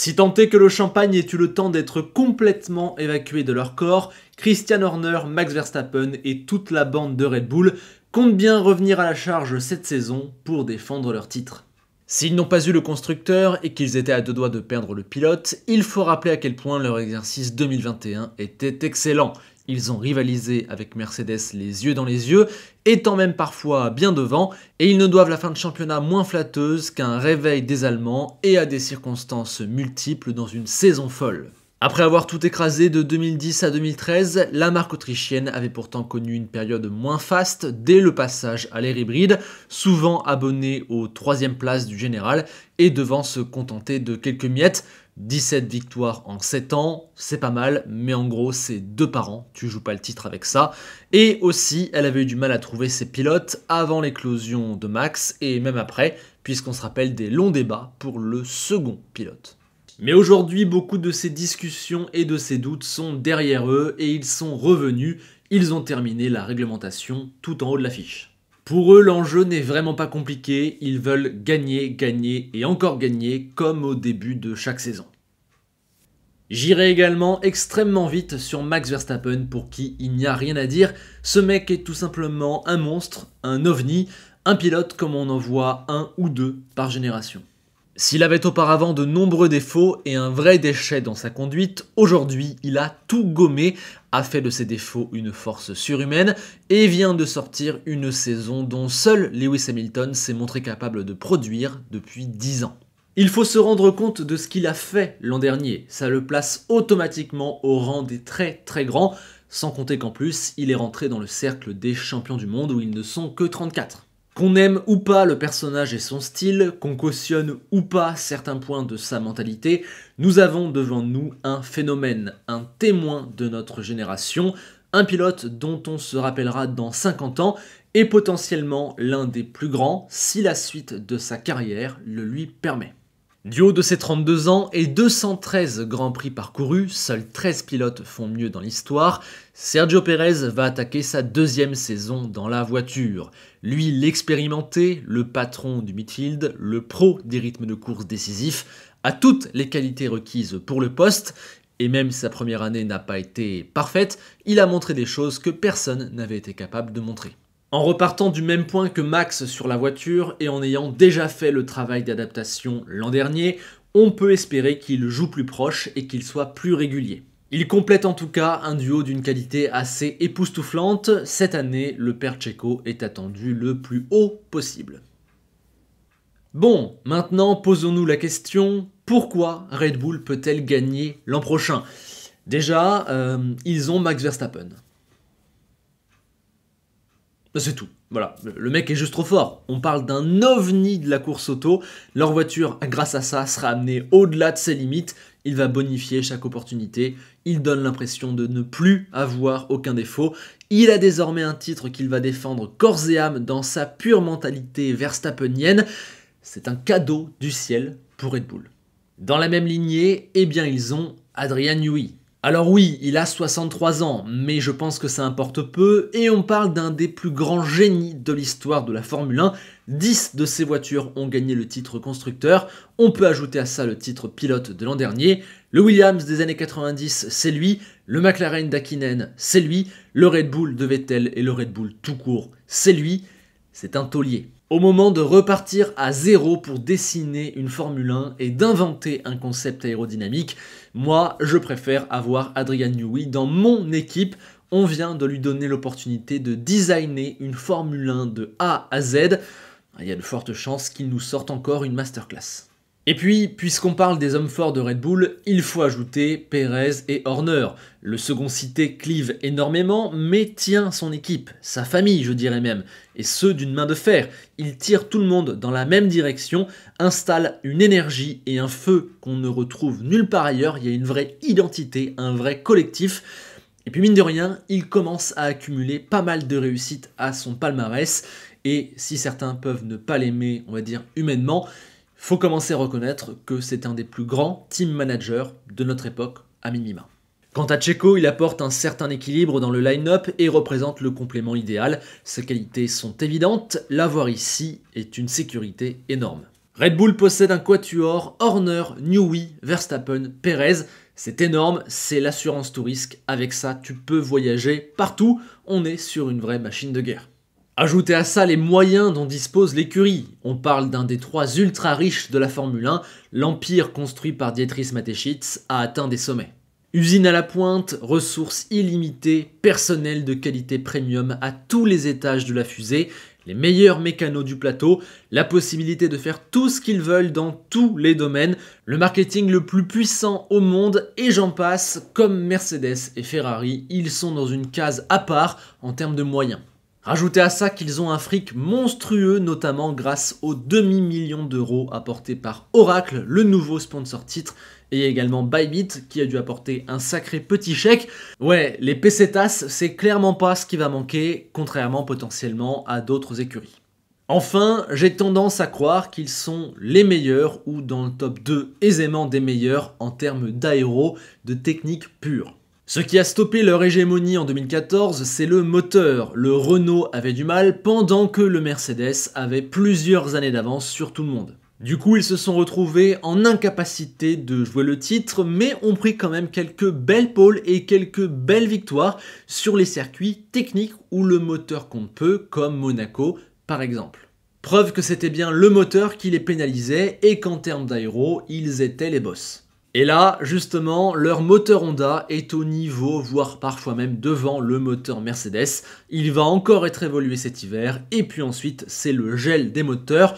Si tant est que le champagne ait eu le temps d'être complètement évacué de leur corps, Christian Horner, Max Verstappen et toute la bande de Red Bull comptent bien revenir à la charge cette saison pour défendre leur titre. S'ils n'ont pas eu le constructeur et qu'ils étaient à deux doigts de perdre le pilote, il faut rappeler à quel point leur exercice 2021 était excellent. Ils ont rivalisé avec Mercedes les yeux dans les yeux, étant même parfois bien devant, et ils ne doivent la fin de championnat moins flatteuse qu'un réveil des Allemands et à des circonstances multiples dans une saison folle. Après avoir tout écrasé de 2010 à 2013, la marque autrichienne avait pourtant connu une période moins faste dès le passage à l'ère hybride, souvent abonnée aux troisième places du général et devant se contenter de quelques miettes, 17 victoires en 7 ans, c'est pas mal, mais en gros c'est deux par an, tu joues pas le titre avec ça. Et aussi, elle avait eu du mal à trouver ses pilotes avant l'éclosion de Max et même après, puisqu'on se rappelle des longs débats pour le second pilote. Mais aujourd'hui, beaucoup de ces discussions et de ces doutes sont derrière eux et ils sont revenus, ils ont terminé la réglementation tout en haut de l'affiche. Pour eux, l'enjeu n'est vraiment pas compliqué, ils veulent gagner, gagner et encore gagner comme au début de chaque saison. J'irai également extrêmement vite sur Max Verstappen pour qui il n'y a rien à dire. Ce mec est tout simplement un monstre, un ovni, un pilote comme on en voit un ou deux par génération. S'il avait auparavant de nombreux défauts et un vrai déchet dans sa conduite, aujourd'hui il a tout gommé, a fait de ses défauts une force surhumaine et vient de sortir une saison dont seul Lewis Hamilton s'est montré capable de produire depuis 10 ans. Il faut se rendre compte de ce qu'il a fait l'an dernier, ça le place automatiquement au rang des très très grands, sans compter qu'en plus il est rentré dans le cercle des champions du monde où ils ne sont que 34. Qu'on aime ou pas le personnage et son style, qu'on cautionne ou pas certains points de sa mentalité, nous avons devant nous un phénomène, un témoin de notre génération, un pilote dont on se rappellera dans 50 ans et potentiellement l'un des plus grands si la suite de sa carrière le lui permet. Du haut de ses 32 ans et 213 grands prix parcourus, seuls 13 pilotes font mieux dans l'histoire, Sergio Pérez va attaquer sa deuxième saison dans la voiture. Lui, l'expérimenté, le patron du midfield, le pro des rythmes de course décisifs, a toutes les qualités requises pour le poste, et même si sa première année n'a pas été parfaite, il a montré des choses que personne n'avait été capable de montrer. En repartant du même point que Max sur la voiture et en ayant déjà fait le travail d'adaptation l'an dernier, on peut espérer qu'il joue plus proche et qu'il soit plus régulier. Il complète en tout cas un duo d'une qualité assez époustouflante. Cette année, le père est attendu le plus haut possible. Bon, maintenant posons-nous la question, pourquoi Red Bull peut-elle gagner l'an prochain Déjà, euh, ils ont Max Verstappen. Bah, c'est tout. Voilà, le mec est juste trop fort. On parle d'un ovni de la course auto. Leur voiture, grâce à ça, sera amenée au-delà de ses limites. Il va bonifier chaque opportunité. Il donne l'impression de ne plus avoir aucun défaut. Il a désormais un titre qu'il va défendre corps et âme dans sa pure mentalité verstappenienne. C'est un cadeau du ciel pour Red Bull. Dans la même lignée, eh bien ils ont Adrian Newey, alors oui, il a 63 ans, mais je pense que ça importe peu, et on parle d'un des plus grands génies de l'histoire de la Formule 1. 10 de ses voitures ont gagné le titre constructeur, on peut ajouter à ça le titre pilote de l'an dernier. Le Williams des années 90, c'est lui, le McLaren d'Akinen, c'est lui, le Red Bull de Vettel et le Red Bull tout court, c'est lui, c'est un taulier. Au moment de repartir à zéro pour dessiner une Formule 1 et d'inventer un concept aérodynamique, moi je préfère avoir Adrian Newey dans mon équipe. On vient de lui donner l'opportunité de designer une Formule 1 de A à Z. Il y a de fortes chances qu'il nous sorte encore une masterclass. Et puis, puisqu'on parle des hommes forts de Red Bull, il faut ajouter Perez et Horner. Le second cité clive énormément, mais tient son équipe, sa famille je dirais même, et ceux d'une main de fer. Il tire tout le monde dans la même direction, installe une énergie et un feu qu'on ne retrouve nulle part ailleurs, il y a une vraie identité, un vrai collectif. Et puis mine de rien, il commence à accumuler pas mal de réussites à son palmarès, et si certains peuvent ne pas l'aimer, on va dire humainement, faut commencer à reconnaître que c'est un des plus grands team managers de notre époque à minima. Quant à Checo, il apporte un certain équilibre dans le line-up et représente le complément idéal. Ses qualités sont évidentes, l'avoir ici est une sécurité énorme. Red Bull possède un quatuor Horner, Newey, Verstappen, Perez. C'est énorme, c'est l'assurance tout risque. Avec ça, tu peux voyager partout. On est sur une vraie machine de guerre. Ajoutez à ça les moyens dont dispose l'écurie. On parle d'un des trois ultra riches de la Formule 1, l'empire construit par Dietrich Mateschitz a atteint des sommets. Usine à la pointe, ressources illimitées, personnel de qualité premium à tous les étages de la fusée, les meilleurs mécanos du plateau, la possibilité de faire tout ce qu'ils veulent dans tous les domaines, le marketing le plus puissant au monde et j'en passe, comme Mercedes et Ferrari, ils sont dans une case à part en termes de moyens. Rajoutez à ça qu'ils ont un fric monstrueux, notamment grâce aux demi millions d'euros apportés par Oracle, le nouveau sponsor titre, et également Bybit qui a dû apporter un sacré petit chèque. Ouais, les PCTAS, c'est clairement pas ce qui va manquer, contrairement potentiellement à d'autres écuries. Enfin, j'ai tendance à croire qu'ils sont les meilleurs ou dans le top 2 aisément des meilleurs en termes d'aéro, de technique pure. Ce qui a stoppé leur hégémonie en 2014, c'est le moteur. Le Renault avait du mal pendant que le Mercedes avait plusieurs années d'avance sur tout le monde. Du coup, ils se sont retrouvés en incapacité de jouer le titre, mais ont pris quand même quelques belles pôles et quelques belles victoires sur les circuits techniques où le moteur compte peu, comme Monaco par exemple. Preuve que c'était bien le moteur qui les pénalisait et qu'en termes d'aéro, ils étaient les boss. Et là, justement, leur moteur Honda est au niveau, voire parfois même devant le moteur Mercedes. Il va encore être évolué cet hiver, et puis ensuite, c'est le gel des moteurs.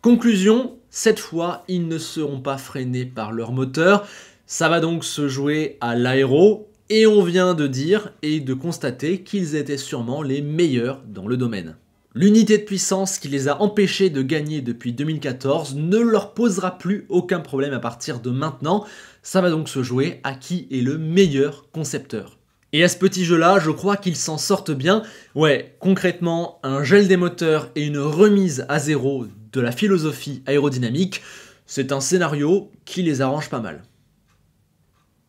Conclusion, cette fois, ils ne seront pas freinés par leur moteur. Ça va donc se jouer à l'aéro, et on vient de dire et de constater qu'ils étaient sûrement les meilleurs dans le domaine. L'unité de puissance qui les a empêchés de gagner depuis 2014 ne leur posera plus aucun problème à partir de maintenant. Ça va donc se jouer à qui est le meilleur concepteur. Et à ce petit jeu-là, je crois qu'ils s'en sortent bien. Ouais, concrètement, un gel des moteurs et une remise à zéro de la philosophie aérodynamique, c'est un scénario qui les arrange pas mal.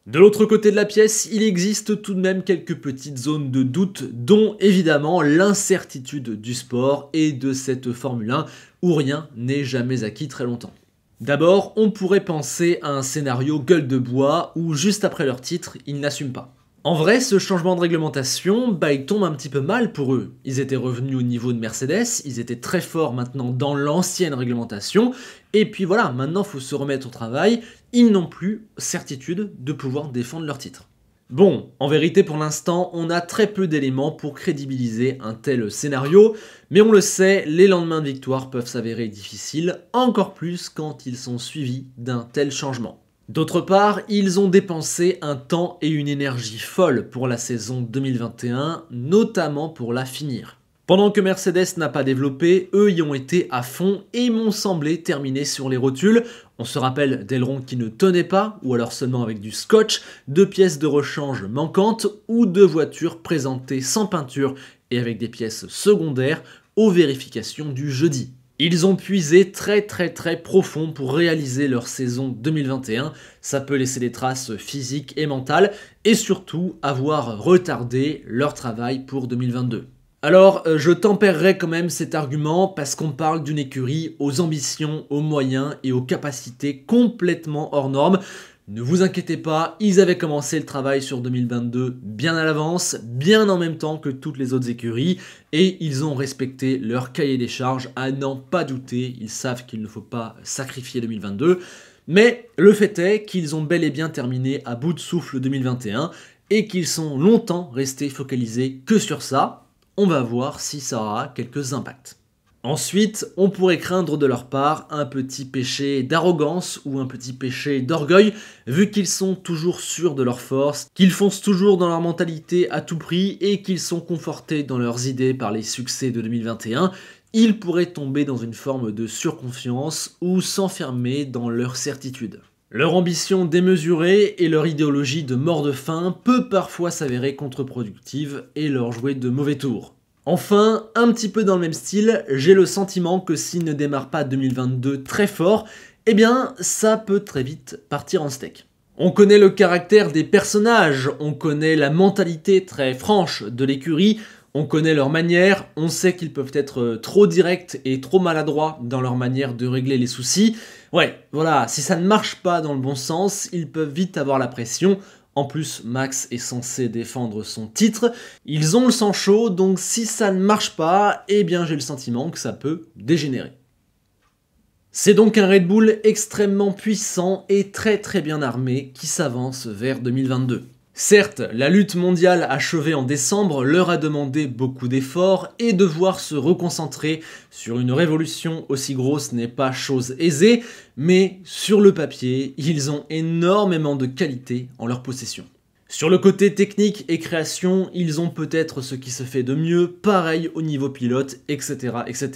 De l'autre côté de la pièce, il existe tout de même quelques petites zones de doute, dont évidemment l'incertitude du sport et de cette Formule 1 où rien n'est jamais acquis très longtemps. D'abord, on pourrait penser à un scénario gueule de bois où juste après leur titre, ils n'assument pas. En vrai, ce changement de réglementation, bah, il tombe un petit peu mal pour eux. Ils étaient revenus au niveau de Mercedes, ils étaient très forts maintenant dans l'ancienne réglementation, et puis voilà, maintenant faut se remettre au travail, ils n'ont plus certitude de pouvoir défendre leur titre. Bon, en vérité pour l'instant, on a très peu d'éléments pour crédibiliser un tel scénario, mais on le sait, les lendemains de victoire peuvent s'avérer difficiles, encore plus quand ils sont suivis d'un tel changement. D'autre part, ils ont dépensé un temps et une énergie folle pour la saison 2021, notamment pour la finir. Pendant que Mercedes n'a pas développé, eux y ont été à fond et m'ont semblé terminer sur les rotules. On se rappelle d'ailerons qui ne tenaient pas, ou alors seulement avec du scotch, de pièces de rechange manquantes, ou de voitures présentées sans peinture et avec des pièces secondaires aux vérifications du jeudi. Ils ont puisé très très très profond pour réaliser leur saison 2021. Ça peut laisser des traces physiques et mentales et surtout avoir retardé leur travail pour 2022. Alors, euh, je tempérerai quand même cet argument parce qu'on parle d'une écurie aux ambitions, aux moyens et aux capacités complètement hors normes. Ne vous inquiétez pas, ils avaient commencé le travail sur 2022 bien à l'avance, bien en même temps que toutes les autres écuries, et ils ont respecté leur cahier des charges à n'en pas douter, ils savent qu'il ne faut pas sacrifier 2022, mais le fait est qu'ils ont bel et bien terminé à bout de souffle 2021 et qu'ils sont longtemps restés focalisés que sur ça, on va voir si ça aura quelques impacts. Ensuite, on pourrait craindre de leur part un petit péché d'arrogance ou un petit péché d'orgueil, vu qu'ils sont toujours sûrs de leur force, qu'ils foncent toujours dans leur mentalité à tout prix et qu'ils sont confortés dans leurs idées par les succès de 2021, ils pourraient tomber dans une forme de surconfiance ou s'enfermer dans leur certitude. Leur ambition démesurée et leur idéologie de mort de faim peut parfois s'avérer contre-productive et leur jouer de mauvais tours. Enfin, un petit peu dans le même style, j'ai le sentiment que s'il ne démarre pas 2022 très fort, eh bien ça peut très vite partir en steak. On connaît le caractère des personnages, on connaît la mentalité très franche de l'écurie, on connaît leur manière, on sait qu'ils peuvent être euh, trop directs et trop maladroits dans leur manière de régler les soucis. Ouais, voilà, si ça ne marche pas dans le bon sens, ils peuvent vite avoir la pression. En plus, Max est censé défendre son titre. Ils ont le sang chaud, donc si ça ne marche pas, eh bien j'ai le sentiment que ça peut dégénérer. C'est donc un Red Bull extrêmement puissant et très très bien armé qui s'avance vers 2022. Certes, la lutte mondiale achevée en décembre leur a demandé beaucoup d'efforts et devoir se reconcentrer sur une révolution aussi grosse n'est pas chose aisée, mais sur le papier, ils ont énormément de qualités en leur possession. Sur le côté technique et création, ils ont peut-être ce qui se fait de mieux, pareil au niveau pilote, etc. etc.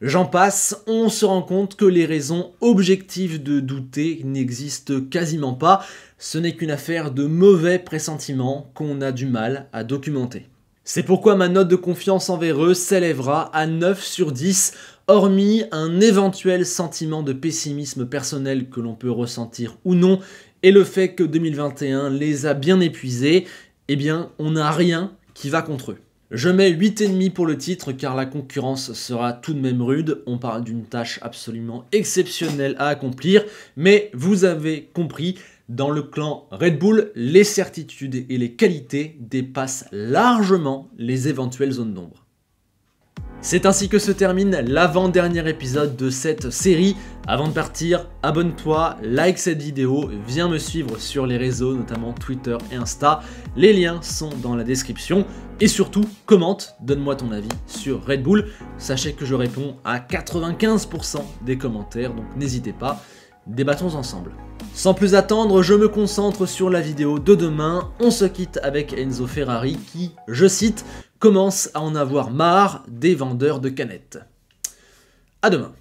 J'en passe, on se rend compte que les raisons objectives de douter n'existent quasiment pas, ce n'est qu'une affaire de mauvais pressentiment qu'on a du mal à documenter. C'est pourquoi ma note de confiance envers eux s'élèvera à 9 sur 10, hormis un éventuel sentiment de pessimisme personnel que l'on peut ressentir ou non, et le fait que 2021 les a bien épuisés, eh bien on n'a rien qui va contre eux. Je mets 8,5 pour le titre car la concurrence sera tout de même rude, on parle d'une tâche absolument exceptionnelle à accomplir, mais vous avez compris, dans le clan Red Bull, les certitudes et les qualités dépassent largement les éventuelles zones d'ombre. C'est ainsi que se termine l'avant-dernier épisode de cette série. Avant de partir, abonne-toi, like cette vidéo, viens me suivre sur les réseaux, notamment Twitter et Insta. Les liens sont dans la description. Et surtout, commente, donne-moi ton avis sur Red Bull. Sachez que je réponds à 95% des commentaires, donc n'hésitez pas, débattons ensemble. Sans plus attendre, je me concentre sur la vidéo de demain. On se quitte avec Enzo Ferrari qui, je cite, commence à en avoir marre des vendeurs de canettes. À demain.